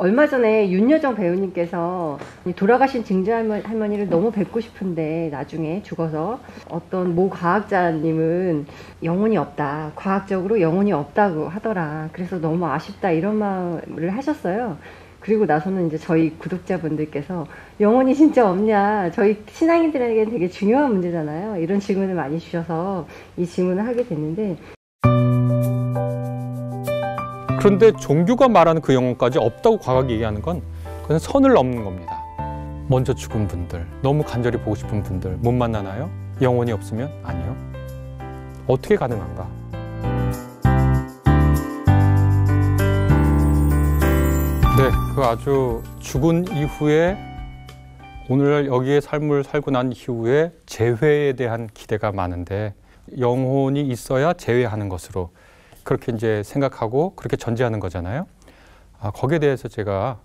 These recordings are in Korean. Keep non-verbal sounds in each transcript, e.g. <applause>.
얼마 전에 윤여정 배우님께서 돌아가신 증조 할머니를 너무 뵙고 싶은데 나중에 죽어서 어떤 모 과학자님은 영혼이 없다. 과학적으로 영혼이 없다고 하더라. 그래서 너무 아쉽다. 이런 말을 하셨어요. 그리고 나서는 이제 저희 구독자분들께서 영혼이 진짜 없냐. 저희 신앙인들에게 는 되게 중요한 문제잖아요. 이런 질문을 많이 주셔서 이 질문을 하게 됐는데 그런데 종교가 말하는 그 영혼까지 없다고 과하게 얘기하는 건 그건 선을 넘는 겁니다. 먼저 죽은 분들, 너무 간절히 보고 싶은 분들 못 만나나요? 영혼이 없으면 아니요. 어떻게 가능한가? 네, 그 아주 죽은 이후에 오늘 여기에 삶을 살고 난 이후에 재회에 대한 기대가 많은데 영혼이 있어야 재회하는 것으로 그렇게 이제 생각하고 그렇게 전제하는 거잖아요. 아, 거기에 대해서 제가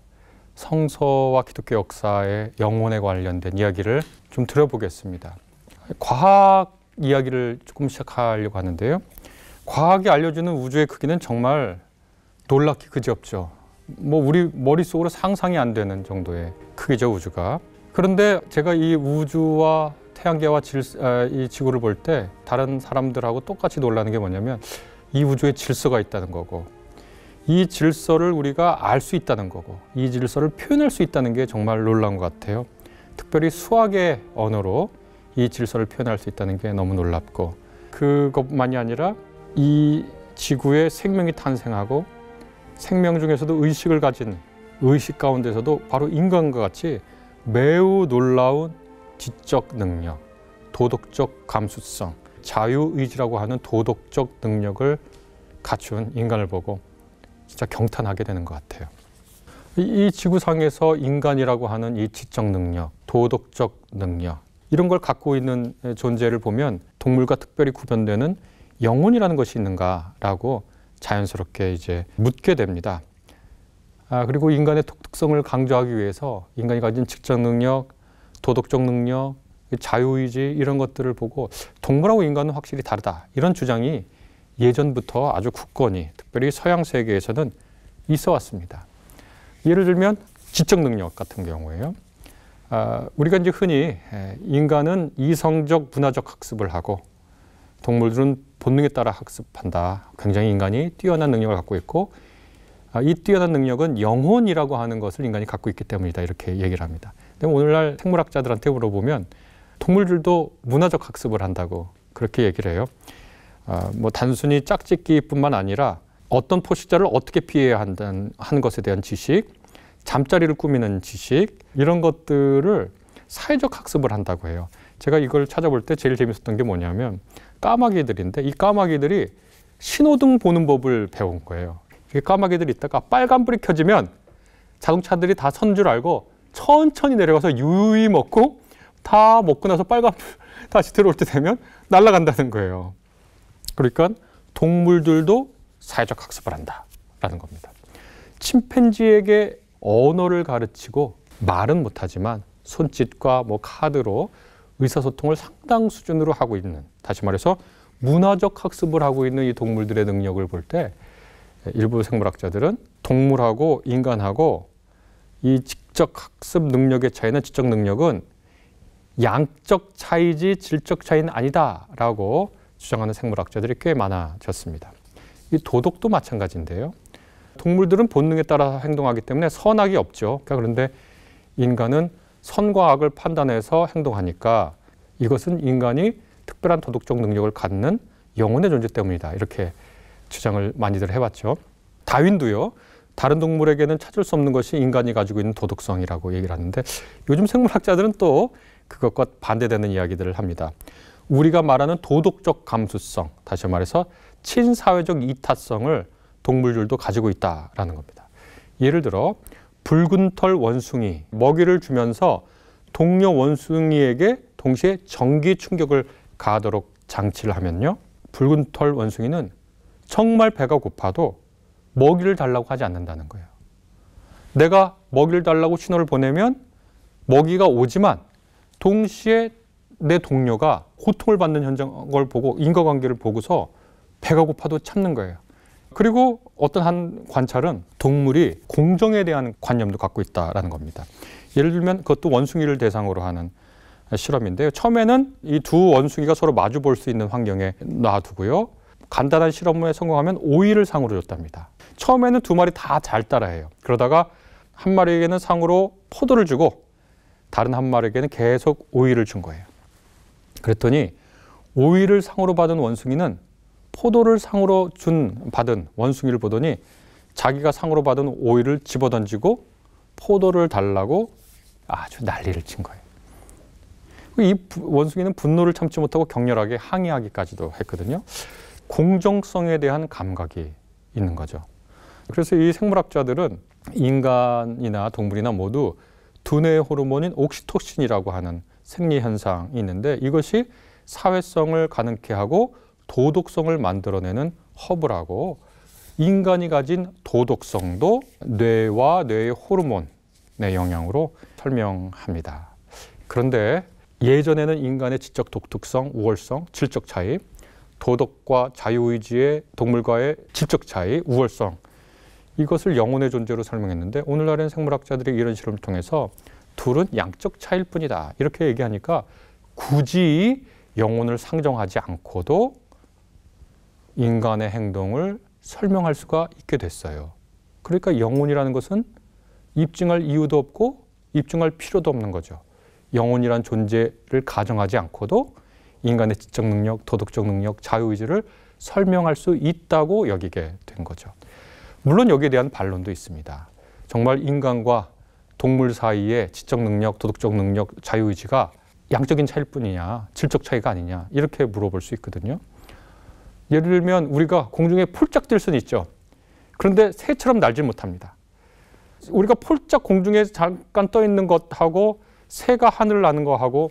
성서와 기독교 역사의 영혼에 관련된 이야기를 좀 들어보겠습니다. 과학 이야기를 조금 시작하려고 하는데요. 과학이 알려주는 우주의 크기는 정말 놀랍기 그지없죠. 뭐 우리 머릿속으로 상상이 안 되는 정도의 크기죠 우주가. 그런데 제가 이 우주와 태양계와 질, 아, 이 지구를 볼 때 다른 사람들하고 똑같이 놀라는 게 뭐냐면 이 우주의 질서가 있다는 거고 이 질서를 우리가 알 수 있다는 거고 이 질서를 표현할 수 있다는 게 정말 놀라운 것 같아요. 특별히 수학의 언어로 이 질서를 표현할 수 있다는 게 너무 놀랍고 그것만이 아니라 이 지구에 생명이 탄생하고 생명 중에서도 의식을 가진 의식 가운데서도 바로 인간과 같이 매우 놀라운 지적 능력, 도덕적 감수성, 자유의지라고 하는 도덕적 능력을 갖춘 인간을 보고 진짜 경탄하게 되는 것 같아요. 이, 지구상에서 인간이라고 하는 이 지적 능력, 도덕적 능력, 이런 걸 갖고 있는 존재를 보면 동물과 특별히 구별되는 영혼이라는 것이 있는가라고 자연스럽게 이제 묻게 됩니다. 아, 그리고 인간의 독특성을 강조하기 위해서 인간이 가진 직적 능력, 도덕적 능력, 자유의지 이런 것들을 보고 동물하고 인간은 확실히 다르다 이런 주장이 예전부터 아주 굳건히 특별히 서양 세계에서는 있어 왔습니다. 예를 들면 지적 능력 같은 경우에요. 아, 우리가 이제 흔히 인간은 이성적 문화적 학습을 하고 동물들은 본능에 따라 학습한다. 굉장히 인간이 뛰어난 능력을 갖고 있고 아, 이 뛰어난 능력은 영혼이라고 하는 것을 인간이 갖고 있기 때문이다 이렇게 얘기를 합니다. 근데 오늘날 생물학자들한테 물어보면 동물들도 문화적 학습을 한다고 그렇게 얘기를 해요. 어, 뭐 단순히 짝짓기뿐만 아니라 어떤 포식자를 어떻게 피해야 한다는 하는 것에 대한 지식, 잠자리를 꾸미는 지식 이런 것들을 사회적 학습을 한다고 해요. 제가 이걸 찾아볼 때 제일 재밌었던 게 뭐냐면 까마귀들인데 이 까마귀들이 신호등 보는 법을 배운 거예요. 까마귀들이 있다가 빨간불이 켜지면 자동차들이 다 선 줄 알고 천천히 내려가서 유유히 먹고 다 먹고 나서 빨간불 <laughs> 다시 들어올 때 되면 날아간다는 거예요. 그러니까 동물들도 사회적 학습을 한다라는 겁니다. 침팬지에게 언어를 가르치고 말은 못하지만 손짓과 뭐 카드로 의사소통을 상당 수준으로 하고 있는 다시 말해서 문화적 학습을 하고 있는 이 동물들의 능력을 볼 때 일부 생물학자들은 동물하고 인간하고 이 지적 학습 능력의 차이는 지적 능력은 양적 차이지 질적 차이는 아니다라고 주장하는 생물학자들이 꽤 많아졌습니다. 이 도덕도 마찬가지인데요. 동물들은 본능에 따라 행동하기 때문에 선악이 없죠. 그러니까 그런데 인간은 선과 악을 판단해서 행동하니까 이것은 인간이 특별한 도덕적 능력을 갖는 영혼의 존재 때문이다. 이렇게 주장을 많이들 해왔죠. 다윈도요. 다른 동물에게는 찾을 수 없는 것이 인간이 가지고 있는 도덕성이라고 얘기를 하는데 요즘 생물학자들은 또 그것과 반대되는 이야기들을 합니다. 우리가 말하는 도덕적 감수성, 다시 말해서 친사회적 이타성을 동물들도 가지고 있다라는 겁니다. 예를 들어 붉은 털 원숭이 먹이를 주면서 동료 원숭이에게 동시에 전기 충격을 가하도록 장치를 하면요. 붉은 털 원숭이는 정말 배가 고파도 먹이를 달라고 하지 않는다는 거예요. 내가 먹이를 달라고 신호를 보내면 먹이가 오지만 동시에 내 동료가 고통을 받는 현장을 보고 인과관계를 보고서 배가 고파도 참는 거예요. 그리고 어떤 한 관찰은 동물이 공정에 대한 관념도 갖고 있다라는 겁니다. 예를 들면 그것도 원숭이를 대상으로 하는 실험인데요. 처음에는 이 두 원숭이가 서로 마주 볼 수 있는 환경에 놔두고요. 간단한 실험에 성공하면 오이를 상으로 줬답니다. 처음에는 두 마리 다 잘 따라해요. 그러다가 한 마리에게는 상으로 포도를 주고 다른 한마리에게는 계속 오이를 준 거예요. 그랬더니 오이를 상으로 받은 원숭이는 포도를 상으로 준 받은 원숭이를 보더니 자기가 상으로 받은 오이를 집어던지고 포도를 달라고 아주 난리를 친 거예요. 이 원숭이는 분노를 참지 못하고 격렬하게 항의하기까지도 했거든요. 공정성에 대한 감각이 있는 거죠. 그래서 이 생물학자들은 인간이나 동물이나 모두 두뇌 호르몬인 옥시토신이라고 하는 생리 현상이 있는데 이것이 사회성을 가능케 하고 도덕성을 만들어내는 허브라고 인간이 가진 도덕성도 뇌와 뇌의 호르몬의 영향으로 설명합니다. 그런데 예전에는 인간의 지적 독특성, 우월성, 질적 차이, 도덕과 자유의지의 동물과의 질적 차이, 우월성 이것을 영혼의 존재로 설명했는데 오늘날엔 생물학자들이 이런 실험을 통해서 둘은 양적 차일 뿐이다 이렇게 얘기하니까 굳이 영혼을 상정하지 않고도 인간의 행동을 설명할 수가 있게 됐어요. 그러니까 영혼이라는 것은 입증할 이유도 없고 입증할 필요도 없는 거죠. 영혼이란 존재를 가정하지 않고도 인간의 지적 능력, 도덕적 능력, 자유의지를 설명할 수 있다고 여기게 된 거죠. 물론 여기에 대한 반론도 있습니다. 정말 인간과 동물 사이의 지적 능력, 도덕적 능력, 자유의지가 양적인 차일 뿐이냐, 질적 차이가 아니냐, 이렇게 물어볼 수 있거든요. 예를 들면 우리가 공중에 폴짝 뛸 수는 있죠. 그런데 새처럼 날지 못합니다. 우리가 폴짝 공중에 잠깐 떠 있는 것하고 새가 하늘을 나는 거하고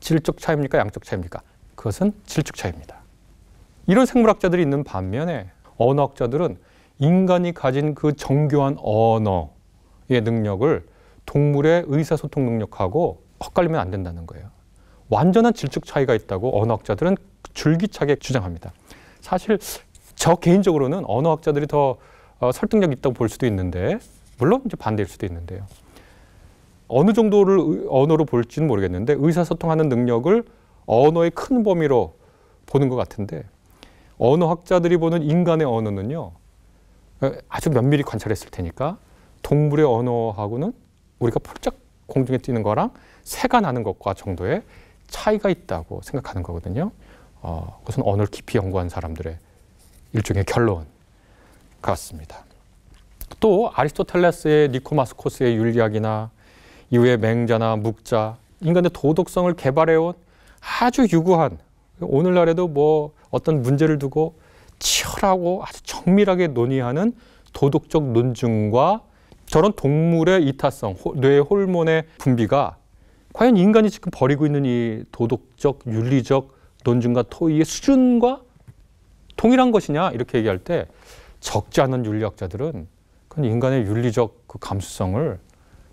질적 차입니까? 양적 차입니까? 그것은 질적 차입니다. 이런 생물학자들이 있는 반면에 언어학자들은 인간이 가진 그 정교한 언어의 능력을 동물의 의사소통 능력하고 헛갈리면 안 된다는 거예요. 완전한 질적 차이가 있다고 언어학자들은 줄기차게 주장합니다. 사실 저 개인적으로는 언어학자들이 더 어, 설득력 있다고 볼 수도 있는데 물론 이제 반대일 수도 있는데요. 어느 정도를 언어로 볼지는 모르겠는데 의사소통하는 능력을 언어의 큰 범위로 보는 것 같은데 언어학자들이 보는 인간의 언어는요 어, 아주 면밀히 관찰했을 테니까 동물의 언어하고는 우리가 펄짝 공중에 뛰는 거랑 새가 나는 것과 정도의 차이가 있다고 생각하는 거거든요. 어, 그것은 언어를 깊이 연구한 사람들의 일종의 결론 같습니다. 또 아리스토텔레스의 니코마스코스의 윤리학이나 이후에 맹자나 묵자 인간의 도덕성을 개발해온 아주 유구한 오늘날에도 뭐 어떤 문제를 두고 치열하고 아주 정밀하게 논의하는 도덕적 논증과 저런 동물의 이타성, 뇌 호르몬의 분비가 과연 인간이 지금 벌이고 있는 이 도덕적, 윤리적 논증과 토의의 수준과 통일한 것이냐 이렇게 얘기할 때 적지 않은 윤리학자들은 그건 인간의 윤리적 그 감수성을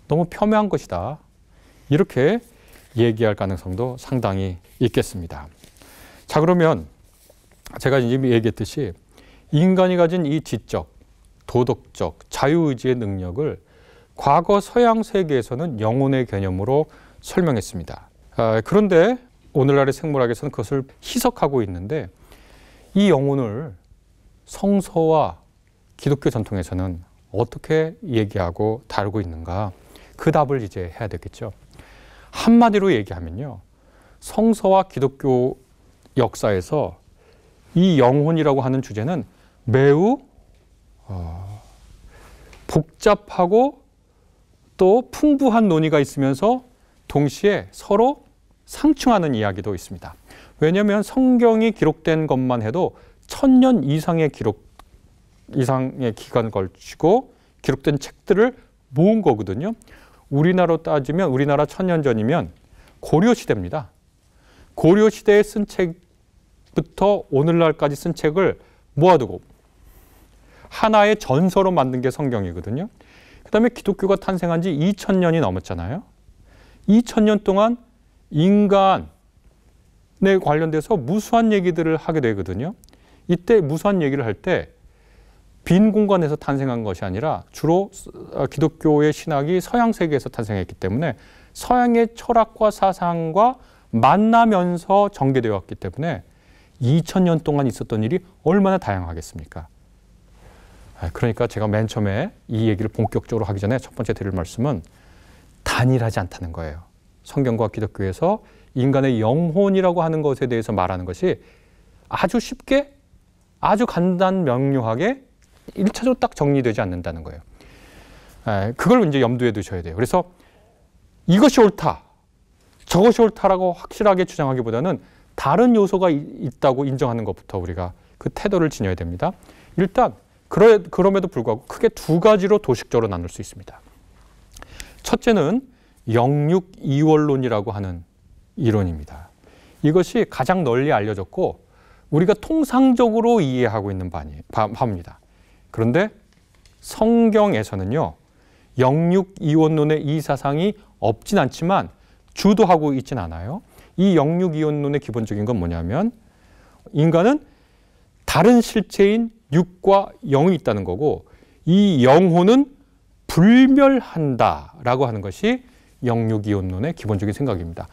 너무 폄훼한 것이다 이렇게 얘기할 가능성도 상당히 있겠습니다. 자 그러면 제가 지금 얘기했듯이 인간이 가진 이 지적, 도덕적, 자유의지의 능력을 과거 서양 세계에서는 영혼의 개념으로 설명했습니다. 아, 그런데 오늘날의 생물학에서는 그것을 희석하고 있는데 이 영혼을 성서와 기독교 전통에서는 어떻게 얘기하고 다루고 있는가 그 답을 이제 해야 되겠죠. 한마디로 얘기하면요. 성서와 기독교 역사에서 이 영혼이라고 하는 주제는 매우 어, 복잡하고 또 풍부한 논의가 있으면서 동시에 서로 상충하는 이야기도 있습니다. 왜냐하면 성경이 기록된 것만 해도 천 년 이상의 기록 이상의 기간 걸치고 기록된 책들을 모은 거거든요. 우리나라로 따지면 우리나라 천 년 전이면 고려 시대입니다. 고려 시대에 쓴책 부터 오늘날까지 쓴 책을 모아두고 하나의 전서로 만든 게 성경이거든요. 그다음에 기독교가 탄생한 지 2000년이 넘었잖아요. 2000년 동안 인간에 관련돼서 무수한 얘기들을 하게 되거든요. 이때 무수한 얘기를 할 때 빈 공간에서 탄생한 것이 아니라 주로 어, 기독교의 신학이 서양 세계에서 탄생했기 때문에 서양의 철학과 사상과 만나면서 전개되어 왔기 때문에 2000년 동안 있었던 일이 얼마나 다양하겠습니까? 아, 그러니까 제가 맨 처음에 이 얘기를 본격적으로 하기 전에 첫 번째 드릴 말씀은 단일하지 않다는 거예요. 성경과 기독교에서 인간의 영혼이라고 하는 것에 대해서 말하는 것이 아주 쉽게 아주 간단 명료하게 1차적으로 딱 정리되지 않는다는 거예요. 아, 그걸 이제 염두에 두셔야 돼요. 그래서 이것이 옳다, 저것이 옳다라고 확실하게 주장하기보다는 다른 요소가 있다고 인정하는 것부터 우리가 그 태도를 지녀야 됩니다. 일단 그럼에도 불구하고 크게 두 가지로 도식적으로 나눌 수 있습니다. 첫째는 영육 이원론이라고 하는 이론입니다. 이것이 가장 널리 알려졌고 우리가 통상적으로 이해하고 있는 바입니다. 그런데 성경에서는요. 영육 이원론의 이 사상이 없진 않지만 주도하고 있진 않아요. 이 영육이온론의 기본적인 건 뭐냐면 인간은 다른 실체인 육과 영이 있다는 거고 이 영혼은 불멸한다라고 하는 것이 영육이온론의 기본적인 생각입니다.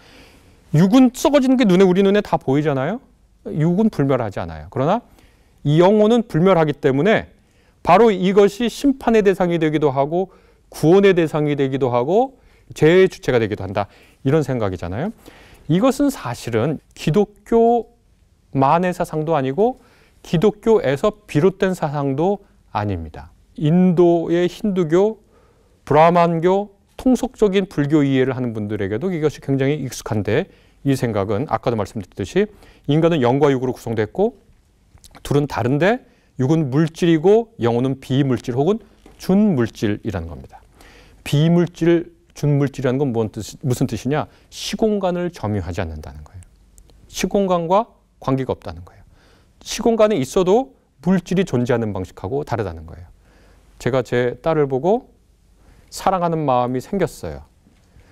육은 썩어지는 게 눈에 우리 눈에 다 보이잖아요. 육은 불멸하지 않아요. 그러나 이 영혼은 불멸하기 때문에 바로 이것이 심판의 대상이 되기도 하고 구원의 대상이 되기도 하고 죄의 주체가 되기도 한다. 이런 생각이잖아요. 이것은 사실은 기독교만의 사상도 아니고 기독교에서 비롯된 사상도 아닙니다. 인도의 힌두교, 브라만교, 통속적인 불교 이해를 하는 분들에게도 이것이 굉장히 익숙한데 이 생각은 아까도 말씀드렸듯이 인간은 영과 육으로 구성됐고 둘은 다른데 육은 물질이고 영혼은 비물질 혹은 준물질이라는 겁니다. 비물질 준물질이라는 건 뭔 뜻, 무슨 뜻이냐? 시공간을 점유하지 않는다는 거예요. 시공간과 관계가 없다는 거예요. 시공간에 있어도 물질이 존재하는 방식하고 다르다는 거예요. 제가 제 딸을 보고 사랑하는 마음이 생겼어요.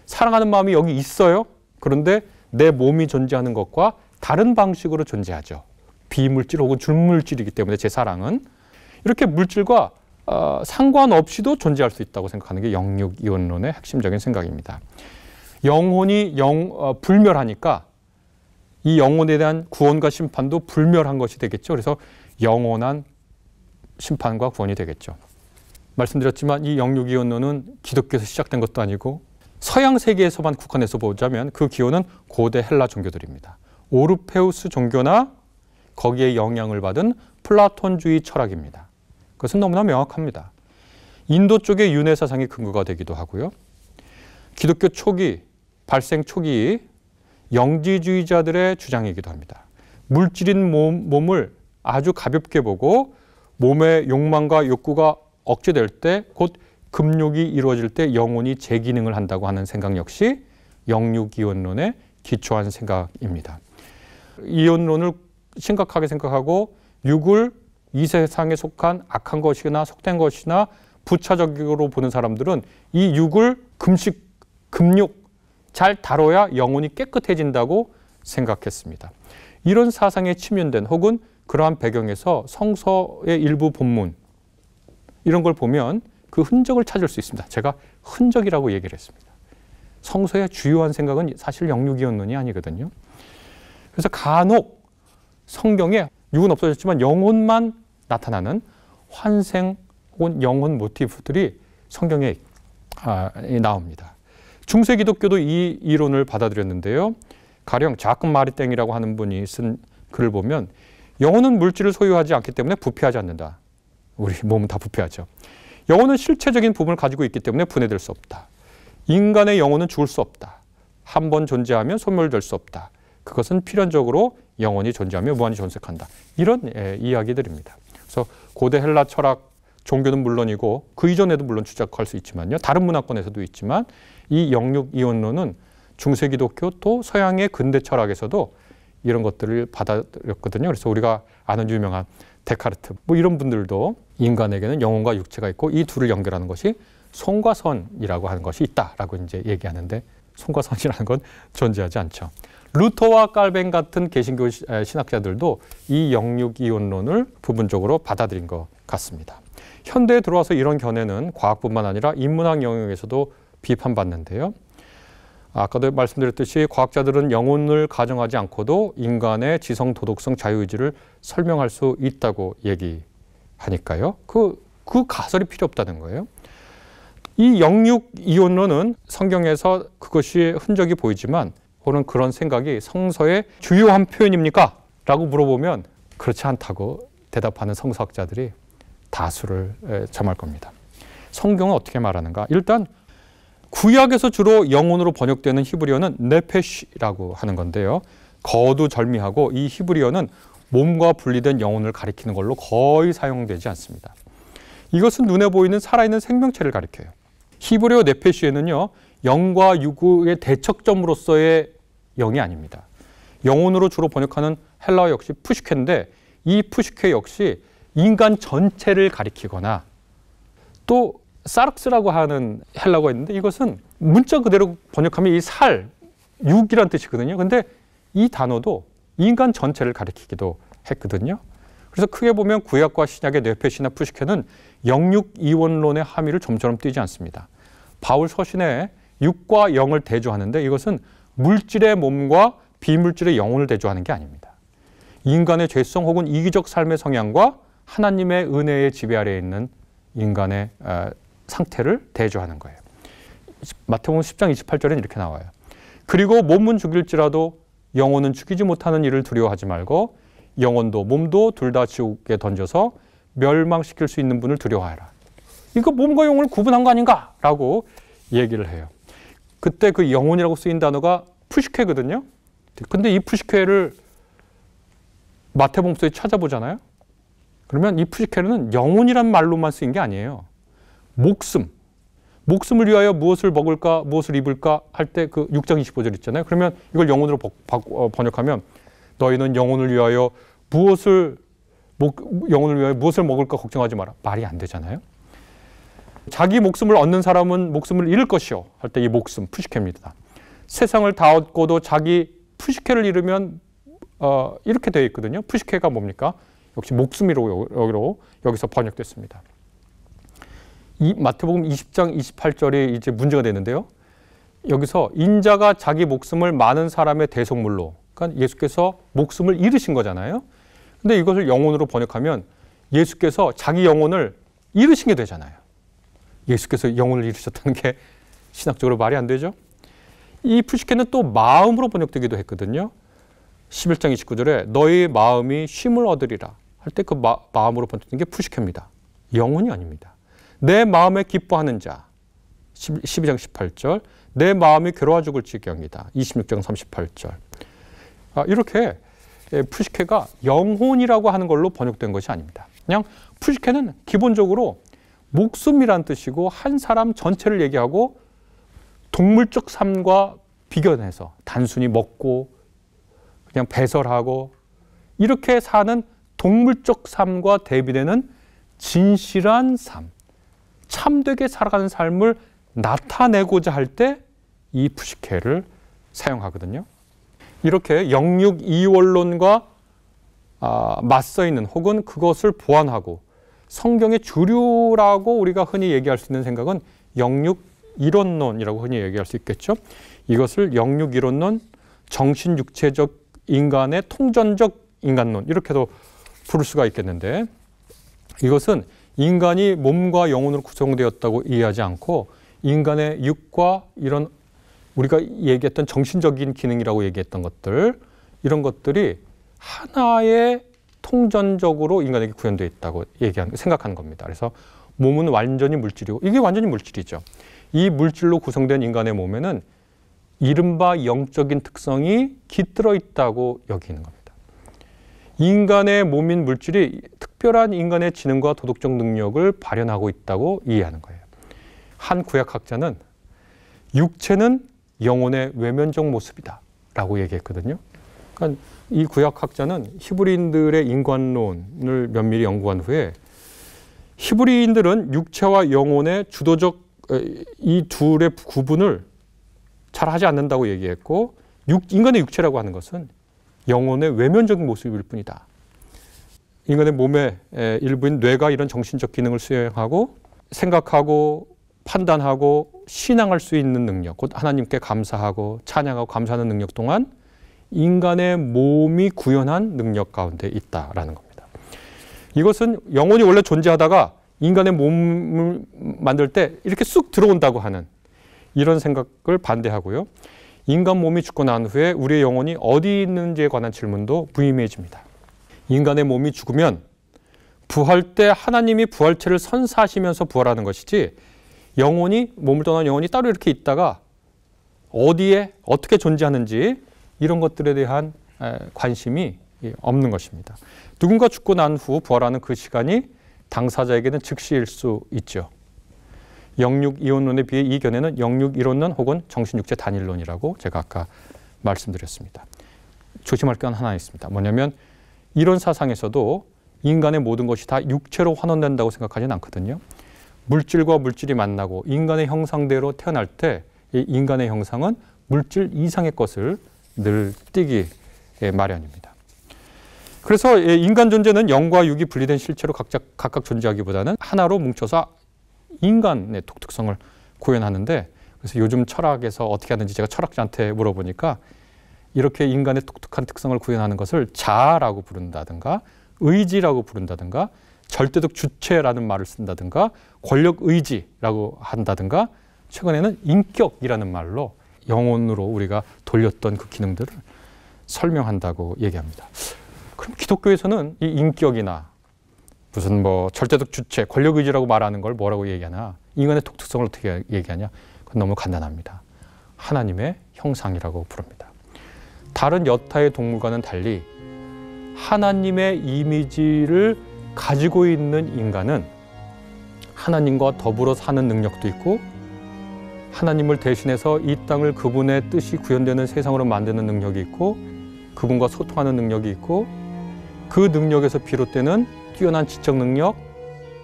사랑하는 마음이 여기 있어요. 그런데 내 몸이 존재하는 것과 다른 방식으로 존재하죠. 비물질 혹은 줄물질이기 때문에 제 사랑은 이렇게 물질과 어, 상관없이도 존재할 수 있다고 생각하는 게 영육 이원론의 핵심적인 생각입니다. 영혼이 영, 어, 불멸하니까 이 영혼에 대한 구원과 심판도 불멸한 것이 되겠죠. 그래서 영원한 심판과 구원이 되겠죠. 말씀드렸지만 이 영육 이원론은 기독교에서 시작된 것도 아니고 서양 세계에서만 국한해서 보자면 그 기원은 고대 헬라 종교들입니다. 오르페우스 종교나 거기에 영향을 받은 플라톤주의 철학입니다. 그것은 너무나 명확합니다. 인도 쪽의 윤회 사상이 근거가 되기도 하고요. 기독교 초기, 발생 초기 영지주의자들의 주장이기도 합니다. 물질인 몸, 몸을 아주 가볍게 보고 몸의 욕망과 욕구가 억제될 때 곧 금욕이 이루어질 때 영혼이 재기능을 한다고 하는 생각 역시 영육이원론의 기초한 생각입니다. 이원론을 심각하게 생각하고 육을 이 세상에 속한 악한 것이나 속된 것이나 부차적으로 보는 사람들은 이 육을 금식, 금욕 잘 다뤄야 영혼이 깨끗해진다고 생각했습니다. 이런 사상에 침윤된 혹은 그러한 배경에서 성서의 일부 본문 이런 걸 보면 그 흔적을 찾을 수 있습니다. 제가 흔적이라고 얘기를 했습니다. 성서의 주요한 생각은 사실 영육이었느냐 아니거든요. 그래서 간혹 성경에 육은 없어졌지만 영혼만 나타나는 환생 혹은 영혼 모티프들이 성경에 아, 나옵니다. 중세 기독교도 이 이론을 받아들였는데요. 가령 자크 마리땡이라고 하는 분이 쓴 글을 보면 영혼은 물질을 소유하지 않기 때문에 부패하지 않는다. 우리 몸은 다 부패하죠. 영혼은 실체적인 부분을 가지고 있기 때문에 분해될 수 없다. 인간의 영혼은 죽을 수 없다. 한 번 존재하면 소멸될 수 없다. 그것은 필연적으로 영혼이 존재하며 무한히 존속한다. 이런 예, 이야기들입니다. 그래서 고대 헬라 철학 종교는 물론이고 그 이전에도 물론 추적할수 있지만요. 다른 문화권에서도 있지만 이 영육 이원론은 중세 기독교 또 서양의 근대 철학에서도 이런 것들을 받아들였거든요. 그래서 우리가 아는 유명한 데카르트 뭐 이런 분들도 인간에게는 영혼과 육체가 있고 이 둘을 연결하는 것이 손과 선이라고 하는 것이 있다라고 이제 얘기하는데 손과 선이라는 건 존재하지 않죠. 루터와 깔뱅 같은 개신교 신학자들도 이 영육 이원론을 부분적으로 받아들인 것 같습니다. 현대에 들어와서 이런 견해는 과학뿐만 아니라 인문학 영역에서도 비판받는데요. 아까도 말씀드렸듯이 과학자들은 영혼을 가정하지 않고도 인간의 지성, 도덕성, 자유의지를 설명할 수 있다고 얘기하니까요. 그, 그 가설이 필요 없다는 거예요. 이 영육 이혼론은 성경에서 그것이 흔적이 보이지만 보는 그런 생각이 성서의 주요한 표현입니까? 라고 물어보면 그렇지 않다고 대답하는 성서학자들이 다수를 점할 겁니다. 성경은 어떻게 말하는가? 일단 구약에서 주로 영혼으로 번역되는 히브리어는 네페시라고 하는 건데요. 거두절미하고 이 히브리어는 몸과 분리된 영혼을 가리키는 걸로 거의 사용되지 않습니다. 이것은 눈에 보이는 살아있는 생명체를 가리켜요. 히브리어 네페시에는요. 영과 유구의 대척점으로서의 영이 아닙니다. 영혼으로 주로 번역하는 헬라어 역시 푸시케인데 이 푸시케 역시 인간 전체를 가리키거나 또 사락스라고 하는 헬라어가 있는데 이것은 문자 그대로 번역하면 이 살, 육이란 뜻이거든요. 근데 이 단어도 인간 전체를 가리키기도 했거든요. 그래서 크게 보면 구약과 신약의 뇌페시나 푸시케는 영육 이원론의 함의를 좀처럼 띄지 않습니다. 바울 서신에 육과 영을 대조하는데 이것은 물질의 몸과 비물질의 영혼을 대조하는 게 아닙니다. 인간의 죄성 혹은 이기적 삶의 성향과 하나님의 은혜의 지배 아래에 있는 인간의 아, 상태를 대조하는 거예요. 마태복음 10장 28절에는 이렇게 나와요. 그리고 몸은 죽일지라도 영혼은 죽이지 못하는 일을 두려워하지 말고 영혼도 몸도 둘 다 지옥에 던져서 멸망시킬 수 있는 분을 두려워하라. 이거 몸과 영혼을 구분한 거 아닌가라고 얘기를 해요. 그때 그 영혼이라고 쓰인 단어가 푸시케거든요. 근데 이 푸시케를 마태복음서에 찾아보잖아요. 그러면 이 푸시케는 영혼이란 말로만 쓰인 게 아니에요. 목숨. 목숨을 위하여 무엇을 먹을까, 무엇을 입을까 할 때그 6장 25절 있잖아요. 그러면 이걸 영혼으로 어, 번역하면 너희는 영혼을 위하여 무엇을 영혼을 위하여 무엇을 먹을까 걱정하지 마라. 말이 안 되잖아요. 자기 목숨을 얻는 사람은 목숨을 잃을 것이요 할 때 이 목숨 푸시케입니다. 세상을 다 얻고도 자기 푸시케를 잃으면 어, 이렇게 되어 있거든요. 푸시케가 뭡니까? 역시 목숨이로 여기로 여기서 번역됐습니다. 이 마태복음 20장 28절이 이제 문제가 되는데요. 여기서 인자가 자기 목숨을 많은 사람의 대속물로 그러니까 예수께서 목숨을 잃으신 거잖아요. 근데 이것을 영혼으로 번역하면 예수께서 자기 영혼을 잃으신 게 되잖아요. 예수께서 영혼을 잃으셨다는 게 신학적으로 말이 안 되죠. 이 푸시케는 또 마음으로 번역되기도 했거든요. 11장 29절에 너희 마음이 쉼을 얻으리라 할 때 그 마음으로 번역된 게 푸시케입니다. 영혼이 아닙니다. 내 마음에 기뻐하는 자 12장 18절 내 마음이 괴로워 죽을 지경이다 26장 38절 아, 이렇게 푸시케가 예, 영혼이라고 하는 걸로 번역된 것이 아닙니다. 그냥 푸시케는 기본적으로 목숨이란 뜻이고 한 사람 전체를 얘기하고 동물적 삶과 비견해서 단순히 먹고 그냥 배설하고 이렇게 사는 동물적 삶과 대비되는 진실한 삶, 참되게 살아가는 삶을 나타내고자 할 때 이 푸시케를 사용하거든요. 이렇게 영육 이원론과 아, 맞서 있는 혹은 그것을 보완하고 성경의 주류라고 우리가 흔히 얘기할 수 있는 생각은 영육 이론론이라고 흔히 얘기할 수 있겠죠. 이것을 영육 이론론, 정신 육체적 인간의 통전적 인간론 이렇게도 부를 수가 있겠는데 이것은 인간이 몸과 영혼으로 구성되었다고 이해하지 않고 인간의 육과 이런 우리가 얘기했던 정신적인 기능이라고 얘기했던 것들 이런 것들이 하나의 통전적으로 인간에게 구현되어 있다고 얘기한 생각하는 겁니다. 그래서 몸은 완전히 물질이고 이게 완전히 물질이죠. 이 물질로 구성된 인간의 몸에는 이른바 영적인 특성이 깃들어 있다고 여기는 겁니다. 인간의 몸인 물질이 특별한 인간의 지능과 도덕적 능력을 발현하고 있다고 이해하는 거예요. 한 구약학자는 육체는 영혼의 외면적 모습이다 라고 얘기했거든요. 그러니까 이 구약학자는 히브리인들의 인관론을 면밀히 연구한 후에 히브리인들은 육체와 영혼의 주도적 이 둘의 구분을 잘 하지 않는다고 얘기했고 인간의 육체라고 하는 것은 영혼의 외면적인 모습일 뿐이다. 인간의 몸의 일부인 뇌가 이런 정신적 기능을 수행하고 생각하고 판단하고 신앙할 수 있는 능력, 곧 하나님께 감사하고 찬양하고 감사하는 능력 동안 인간의 몸이 구현한 능력 가운데 있다라는 겁니다. 이것은 영혼이 원래 존재하다가 인간의 몸을 만들 때 이렇게 쑥 들어온다고 하는 이런 생각을 반대하고요. 인간 몸이 죽고 난 후에 우리의 영혼이 어디 있는지에 관한 질문도 부의해집니다 인간의 몸이 죽으면 부활 때 하나님이 부활체를 선사하시면서 부활하는 것이지 영혼이 몸을 떠난 영혼이 따로 이렇게 있다가 어디에 어떻게 존재하는지 이런 것들에 대한 관심이 없는 것입니다. 누군가 죽고 난 후 부활하는 그 시간이 당사자에게는 즉시일 수 있죠. 영육 이혼론에 비해 이 견해는 영육 이론론 혹은 정신육체 단일론이라고 제가 아까 말씀드렸습니다. 조심할 건 하나 있습니다. 뭐냐면 이런 사상에서도 인간의 모든 것이 다 육체로 환원된다고 생각하지는 않거든요. 물질과 물질이 만나고 인간의 형상대로 태어날 때 인간의 형상은 물질 이상의 것을 늘 뛰기 예, 마련입니다. 그래서 예, 인간 존재는 영과 육이 분리된 실체로 각자 각각 존재하기보다는 하나로 뭉쳐서 인간의 독특성을 구현하는데 그래서 요즘 철학에서 어떻게 하는지 제가 철학자한테 물어보니까 이렇게 인간의 독특한 특성을 구현하는 것을 자라고 부른다든가 의지라고 부른다든가 절대적 주체라는 말을 쓴다든가 권력 의지라고 한다든가 최근에는 인격이라는 말로 영혼으로 우리가 돌렸던 그 기능들을 설명한다고 얘기합니다. 그럼 기독교에서는 이 인격이나 무슨 뭐 절대적 주체, 권력 의지라고 말하는 걸 뭐라고 얘기하나? 인간의 독특성을 어떻게 얘기하냐? 그건 너무 간단합니다. 하나님의 형상이라고 부릅니다. 다른 여타의 동물과는 달리 하나님의 이미지를 가지고 있는 인간은 하나님과 더불어 사는 능력도 있고 하나님을 대신해서 이 땅을 그분의 뜻이 구현되는 세상으로 만드는 능력이 있고 그분과 소통하는 능력이 있고 그 능력에서 비롯되는 뛰어난 지적 능력,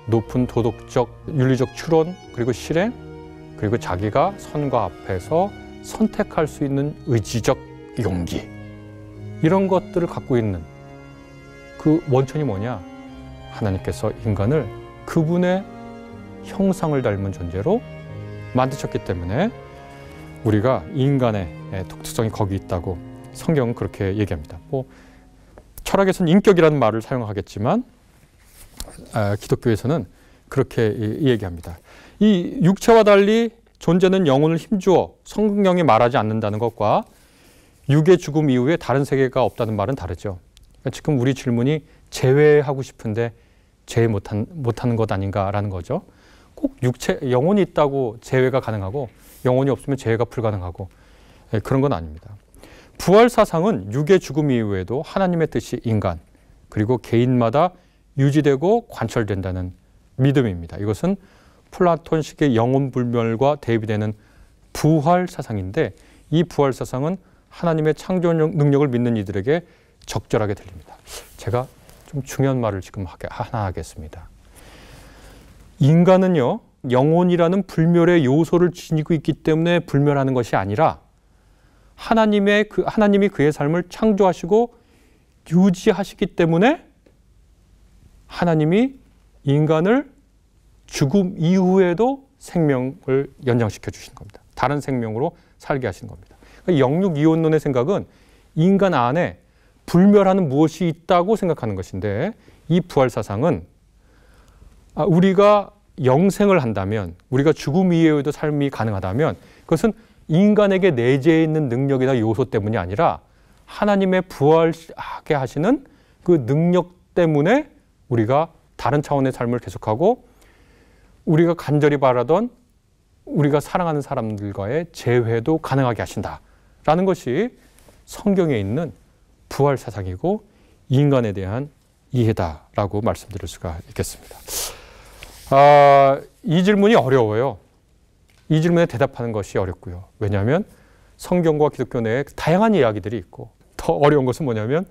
높은 도덕적, 윤리적 추론, 그리고 실행, 그리고 자기가 선과 앞에서 선택할 수 있는 의지적 용기. 이런 것들을 갖고 있는 그 원천이 뭐냐? 하나님께서 인간을 그분의 형상을 닮은 존재로 만드셨기 때문에 우리가 인간의 예, 독특성이 거기 있다고 성경은 그렇게 얘기합니다. 뭐 철학에서는 인격이라는 말을 사용하겠지만 아, 기독교에서는 그렇게 얘기합니다. 이 육체와 달리 존재는 영혼을 힘주어 성경이 말하지 않는다는 것과 육의 죽음 이후에 다른 세계가 없다는 말은 다르죠. 그러니까 지금 우리 질문이 제외하고 싶은데 제외 못한, 못하는 것 아닌가라는 거죠. 꼭 육체 영혼이 있다고 제외가 가능하고 영혼이 없으면 제외가 불가능하고 예, 그런 건 아닙니다. 부활 사상은 육의 죽음 이후에도 하나님의 뜻이 인간 그리고 개인마다 유지되고 관철된다는 믿음입니다. 이것은 플라톤식의 영혼 불멸과 대비되는 부활 사상인데 이 부활 사상은 하나님의 창조 능력을 믿는 이들에게 적절하게 들립니다. 제가 좀 중요한 말을 지금 하나 하겠습니다. 인간은요, 영혼이라는 불멸의 요소를 지니고 있기 때문에 불멸하는 것이 아니라 하나님의 그 하나님이 그의 삶을 창조하시고 유지하시기 때문에 하나님이 인간을 죽음 이후에도 생명을 연장시켜 주신 겁니다. 다른 생명으로 살게 하신 겁니다. 그러니까 영육 이혼론의 생각은 인간 안에 불멸하는 무엇이 있다고 생각하는 것인데 이 부활 사상은 아, 우리가 영생을 한다면 우리가 죽음 이외에도 삶이 가능하다면 그것은 인간에게 내재해 있는 능력이나 요소 때문이 아니라 하나님의 부활하게 하시는 그 능력 때문에 우리가 다른 차원의 삶을 계속하고 우리가 간절히 바라던 우리가 사랑하는 사람들과의 재회도 가능하게 하신다라는 것이 성경에 있는 부활 사상이고 인간에 대한 이해다라고 말씀드릴 수가 있겠습니다. 아, 이 질문이 어려워요. 이 질문에 대답하는 것이 어렵고요. 왜냐하면 성경과 기독교 내에 다양한 이야기들이 있고 더 어려운 것은 뭐냐면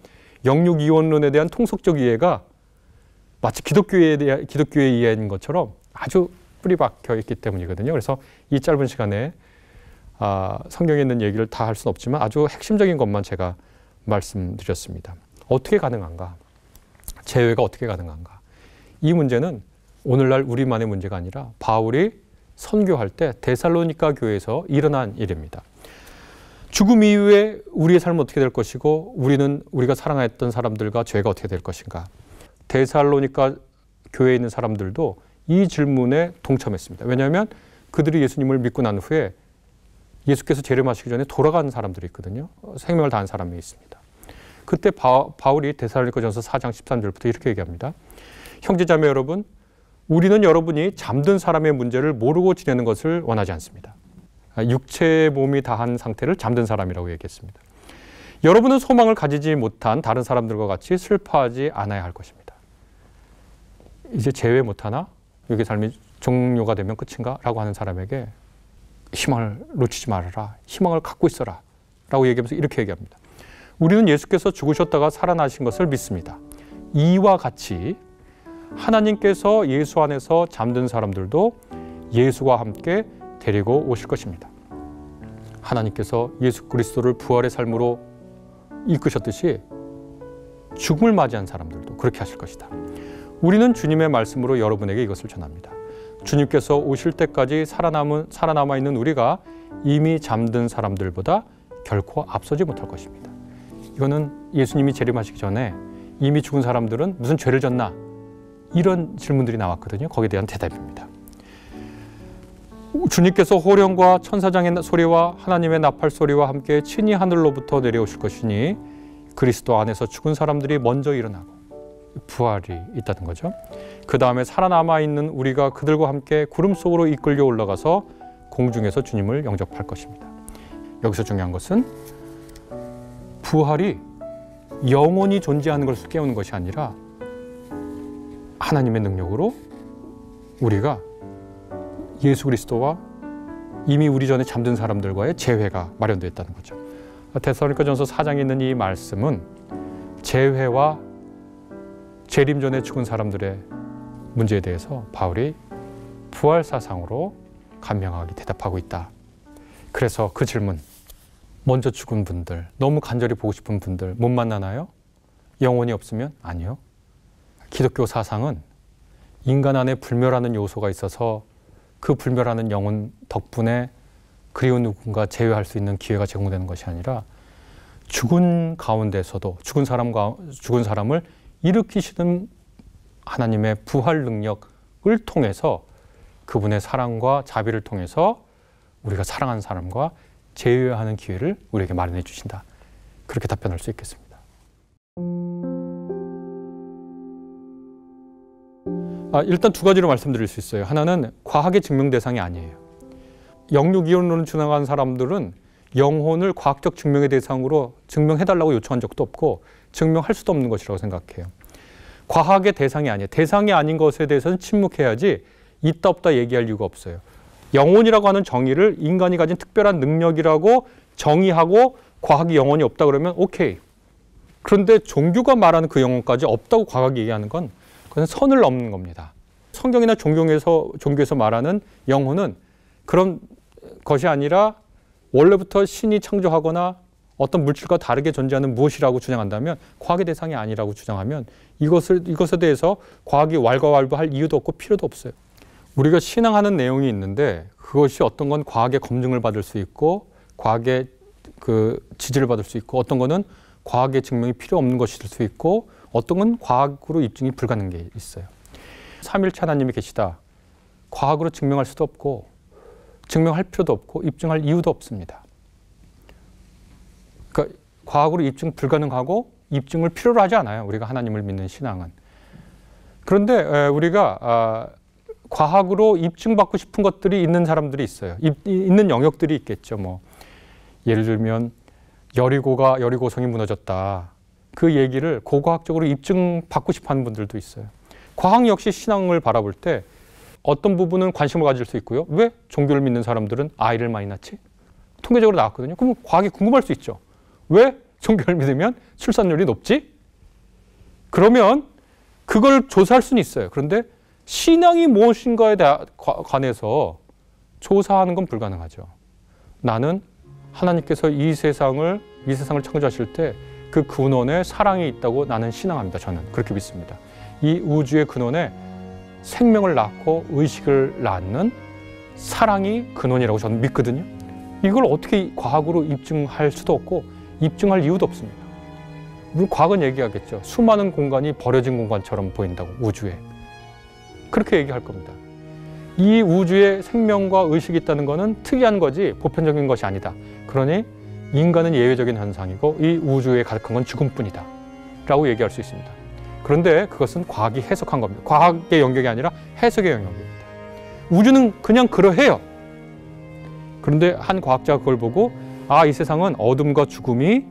영육 이원론에 대한 통속적 이해가 마치 기독교에 대한 기독교의 이해인 것처럼 아주 뿌리박혀 있기 때문이거든요. 그래서 이 짧은 시간에 아, 성경에 있는 얘기를 다 할 수는 없지만 아주 핵심적인 것만 제가 말씀드렸습니다. 어떻게 가능한가? 제외가 어떻게 가능한가? 이 문제는 오늘날 우리만의 문제가 아니라 바울이 선교할 때 데살로니카 교회에서 일어난 일입니다. 죽음 이후에 우리의 삶은 어떻게 될 것이고 우리는 우리가 사랑했던 사람들과 죄가 어떻게 될 것인가. 데살로니카 교회에 있는 사람들도 이 질문에 동참했습니다. 왜냐하면 그들이 예수님을 믿고 난 후에 예수께서 재림하시기 전에 돌아간 사람들이 있거든요. 생명을 다한 사람이 있습니다. 그때 바, 울이 데살로니가전서 4장 13절부터 이렇게 얘기합니다. 형제자매 여러분 우리는 여러분이 잠든 사람의 문제를 모르고 지내는 것을 원하지 않습니다. 아, 육체 몸이 다한 상태를 잠든 사람이라고 얘기했습니다. 여러분은 소망을 가지지 못한 다른 사람들과 같이 슬퍼하지 않아야 할 것입니다. 이제 제외 못하나? 여기 삶이 종료가 되면 끝인가? 라고 하는 사람에게 희망을 놓치지 말아라. 희망을 갖고 있어라. 라고 얘기하면서 이렇게 얘기합니다. 우리는 예수께서 죽으셨다가 살아나신 것을 믿습니다. 이와 같이 하나님께서 예수 안에서 잠든 사람들도 예수와 함께 데리고 오실 것입니다. 하나님께서 예수 그리스도를 부활의 삶으로 이끄셨듯이 죽음을 맞이한 사람들도 그렇게 하실 것이다. 우리는 주님의 말씀으로 여러분에게 이것을 전합니다. 주님께서 오실 때까지 살아남은, 살아남아 있는 우리가 이미 잠든 사람들보다 결코 앞서지 못할 것입니다. 이거는 예수님이 재림하시기 전에 이미 죽은 사람들은 무슨 죄를 졌나 이런 질문들이 나왔거든요. 거기에 대한 대답입니다. 주님께서 호령과 천사장의 소리와 하나님의 나팔 소리와 함께 친히 하늘로부터 내려오실 것이니 그리스도 안에서 죽은 사람들이 먼저 일어나고 부활이 있다는 거죠. 그 다음에 살아남아 있는 우리가 그들과 함께 구름 속으로 이끌려 올라가서 공중에서 주님을 영접할 것입니다. 여기서 중요한 것은 부활이 영원히 존재하는 것을 깨우는 것이 아니라 하나님의 능력으로 우리가 예수 그리스도와 이미 우리 전에 잠든 사람들과의 재회가 마련되었다는 거죠. 데살로니가 전서 4장에 있는 이 말씀은 재회와 재림 전에 죽은 사람들의 문제에 대해서 바울이 부활 사상으로 간명하게 대답하고 있다. 그래서 그 질문 먼저 죽은 분들, 너무 간절히 보고 싶은 분들 못 만나나요? 영혼이 없으면 아니요. 기독교 사상은 인간 안에 불멸하는 요소가 있어서 그 불멸하는 영혼 덕분에 그리운 누군가 제외할 수 있는 기회가 제공되는 것이 아니라 죽은 가운데서도 죽은 사람과 죽은 사람을 일으키시는 하나님의 부활 능력을 통해서 그분의 사랑과 자비를 통해서 우리가 사랑하는 사람과 제외하는 기회를 우리에게 마련해 주신다. 그렇게 답변할 수 있겠습니다. 아, 일단 두 가지로 말씀드릴 수 있어요. 하나는 과학의 증명 대상이 아니에요. 영육 이혼론을 주장한 사람들은 영혼을 과학적 증명의 대상으로 증명해달라고 요청한 적도 없고 증명할 수도 없는 것이라고 생각해요. 과학의 대상이 아니에요. 대상이 아닌 것에 대해서는 침묵해야지 있다 없다 얘기할 이유가 없어요. 영혼이라고 하는 정의를 인간이 가진 특별한 능력이라고 정의하고 과학이 영혼이 없다 그러면 오케이. 그런데 종교가 말하는 그 영혼까지 없다고 과학이 얘기하는 건 그건 선을 넘는 겁니다. 성경이나 종교에서, 종교에서 말하는 영혼은 그런 것이 아니라 원래부터 신이 창조하거나 어떤 물질과 다르게 존재하는 무엇이라고 주장한다면 과학의 대상이 아니라고 주장하면 이것을 이것에 대해서 과학이 왈가왈부할 이유도 없고 필요도 없어요. 우리가 신앙하는 내용이 있는데 그것이 어떤 건 과학의 검증을 받을 수 있고 과학의 그 지지를 받을 수 있고 어떤 거는 과학의 증명이 필요 없는 것일 수 있고 어떤 건 과학으로 입증이 불가능한 게 있어요. 삼일차 하나님이 계시다. 과학으로 증명할 수도 없고 증명할 필요도 없고 입증할 이유도 없습니다. 그러니까 과학으로 입증 불가능하고 입증을 필요로 하지 않아요. 우리가 하나님을 믿는 신앙은. 그런데 우리가 아, 과학으로 입증받고 싶은 것들이 있는 사람들이 있어요. 있는 영역들이 있겠죠. 뭐 예를 들면 여리고가 여리고성이 무너졌다. 그 얘기를 고고학적으로 입증받고 싶어 하는 분들도 있어요. 과학 역시 신앙을 바라볼 때 어떤 부분은 관심을 가질 수 있고요. 왜 종교를 믿는 사람들은 아이를 많이 낳지? 통계적으로 나왔거든요. 그럼 과학이 궁금할 수 있죠. 왜 종교를 믿으면 출산율이 높지? 그러면 그걸 조사할 수는 있어요. 그런데 신앙이 무엇인가에 관해서 조사하는 건 불가능하죠. 나는 하나님께서 이 세상을 이 세상을 창조하실 때그 근원에 사랑이 있다고 나는 신앙합니다. 저는 그렇게 믿습니다. 이 우주의 근원에 생명을 낳고 의식을 낳는 사랑이 근원이라고 저는 믿거든요. 이걸 어떻게 과학으로 입증할 수도 없고 입증할 이유도 없습니다. 물론 과학은 얘기하겠죠. 수많은 공간이 버려진 공간처럼 보인다고 우주에. 그렇게 얘기할 겁니다. 이 우주에 생명과 의식이 있다는 것은 특이한 거지 보편적인 것이 아니다. 그러니 인간은 예외적인 현상이고 이 우주에 가득한 건 죽음뿐이다 라고 얘기할 수 있습니다. 그런데 그것은 과학이 해석한 겁니다. 과학의 영역이 아니라 해석의 영역입니다. 우주는 그냥 그러해요. 그런데 한 과학자가 그걸 보고 아, 이 세상은 어둠과 죽음이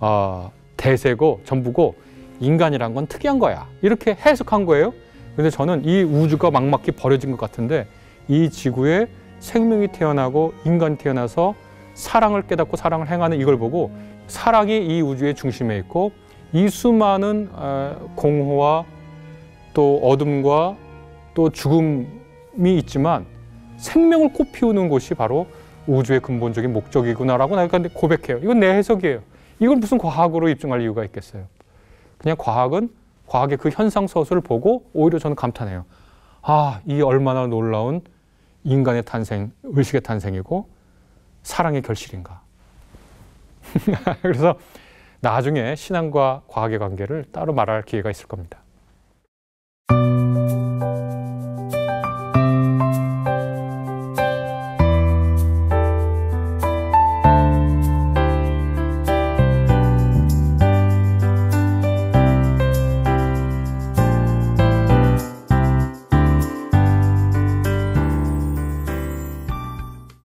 어, 대세고 전부고 인간이란 건 특이한 거야. 이렇게 해석한 거예요. 근데 저는 이 우주가 막막히 버려진 것 같은데 이 지구에 생명이 태어나고 인간이 태어나서 사랑을 깨닫고 사랑을 행하는 이걸 보고 사랑이 이 우주의 중심에 있고 이 수많은 어, 공허와 또 어둠과 또 죽음이 있지만 생명을 꽃피우는 곳이 바로 우주의 근본적인 목적이구나라고 내가 고백해요. 이건 내 해석이에요. 이걸 무슨 과학으로 입증할 이유가 있겠어요. 그냥 과학은 과학의 그 현상 서술을 보고 오히려 저는 감탄해요. 아, 이 얼마나 놀라운 인간의 탄생, 의식의 탄생이고 사랑의 결실인가? <laughs> 그래서 나중에 신앙과 과학의 관계를 따로 말할 기회가 있을 겁니다.